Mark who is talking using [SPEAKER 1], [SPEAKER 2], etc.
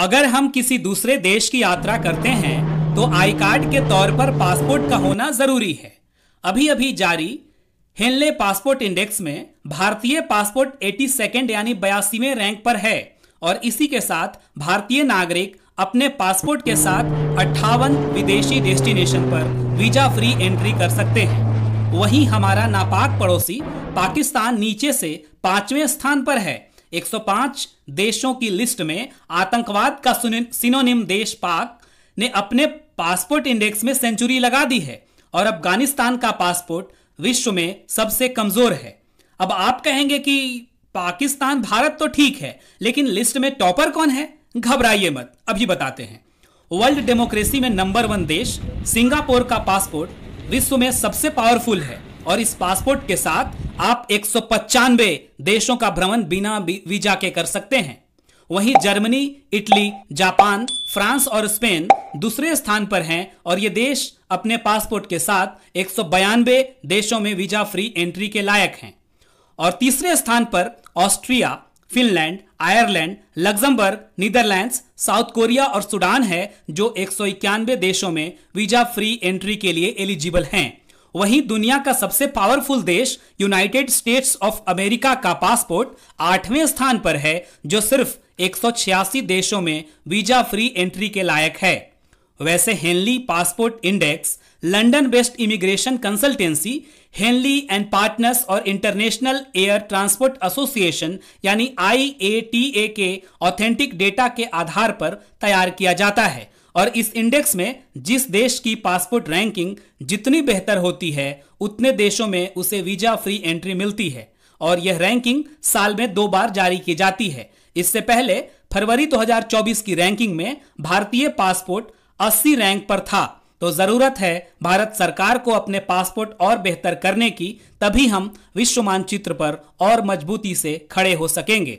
[SPEAKER 1] अगर हम किसी दूसरे देश की यात्रा करते हैं तो आई कार्ड के तौर पर पासपोर्ट का होना जरूरी है अभी अभी जारी हेनले पासपोर्ट इंडेक्स में भारतीय पासपोर्ट एटी सेकेंड यानी बयासीवें रैंक पर है और इसी के साथ भारतीय नागरिक अपने पासपोर्ट के साथ अट्ठावन विदेशी डेस्टिनेशन पर वीजा फ्री एंट्री कर सकते हैं वहीं हमारा नापाक पड़ोसी पाकिस्तान नीचे से पांचवें स्थान पर है 105 देशों की लिस्ट में आतंकवाद का सिनोनिम देश पाक ने अपने पासपोर्ट इंडेक्स में सेंचुरी लगा दी है और अफगानिस्तान का पासपोर्ट विश्व में सबसे कमजोर है अब आप कहेंगे कि पाकिस्तान भारत तो ठीक है लेकिन लिस्ट में टॉपर कौन है घबराइए मत अभी बताते हैं वर्ल्ड डेमोक्रेसी में नंबर वन देश सिंगापुर का पासपोर्ट विश्व में सबसे पावरफुल है और इस पासपोर्ट के साथ आप एक देशों का भ्रमण बिना वीजा के कर सकते हैं वहीं जर्मनी इटली जापान फ्रांस और स्पेन दूसरे स्थान पर हैं और ये देश अपने पासपोर्ट के साथ एक देशों में वीजा फ्री एंट्री के लायक हैं और तीसरे स्थान पर Austria Finland Ireland Luxembourg Netherlands South Korea और सूडान है जो एक देशों में वीजा फ्री एंट्री के लिए एलिजिबल हैं वहीं दुनिया का सबसे पावरफुल देश यूनाइटेड स्टेट्स ऑफ अमेरिका का पासपोर्ट आठवें स्थान पर है जो सिर्फ एक देशों में वीजा फ्री एंट्री के लायक है वैसे Henley passport index London based immigration consultancy Henley and partners और इंटरनेशनल एयर ट्रांसपोर्ट एसोसिएशन यानी आई के ऑथेंटिक डेटा के आधार पर तैयार किया जाता है और इस इंडेक्स में जिस देश की पासपोर्ट रैंकिंग जितनी बेहतर होती है उतने देशों में उसे वीजा फ्री एंट्री मिलती है और यह रैंकिंग साल में दो बार जारी की जाती है इससे पहले फरवरी 2024 की रैंकिंग में भारतीय पासपोर्ट 80 रैंक पर था तो जरूरत है भारत सरकार को अपने पासपोर्ट और बेहतर करने की तभी हम विश्व मानचित्र पर और मजबूती से खड़े हो सकेंगे